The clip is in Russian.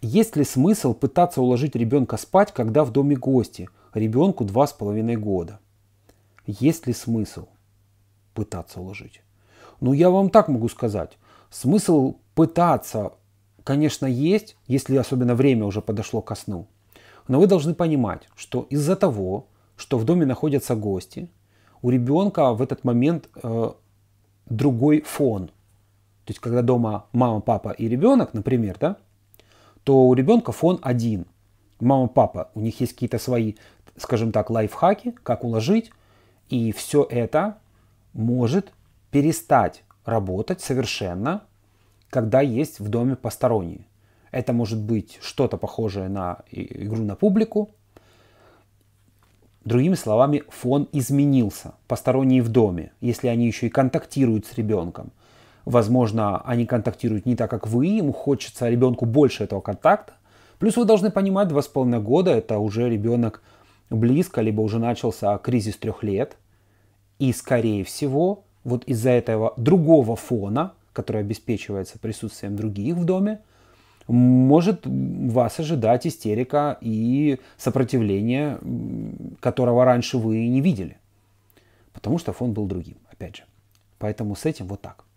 Есть ли смысл пытаться уложить ребенка спать, когда в доме гости? Ребенку два с половиной года. Есть ли смысл пытаться уложить? Ну, я вам так могу сказать. Смысл пытаться, конечно, есть, если особенно время уже подошло ко сну. Но вы должны понимать, что из-за того, что в доме находятся гости, у ребенка в этот момент э, другой фон. То есть, когда дома мама, папа и ребенок, например, да, то у ребенка фон один. Мама, папа, у них есть какие-то свои, скажем так, лайфхаки, как уложить, и все это может перестать работать совершенно, когда есть в доме посторонние. Это может быть что-то похожее на игру на публику. Другими словами, фон изменился. Посторонние в доме, если они еще и контактируют с ребенком возможно, они контактируют не так, как вы, ему хочется ребенку больше этого контакта. Плюс вы должны понимать, два с половиной года это уже ребенок близко, либо уже начался кризис трех лет. И, скорее всего, вот из-за этого другого фона, который обеспечивается присутствием других в доме, может вас ожидать истерика и сопротивление, которого раньше вы не видели. Потому что фон был другим, опять же. Поэтому с этим вот так.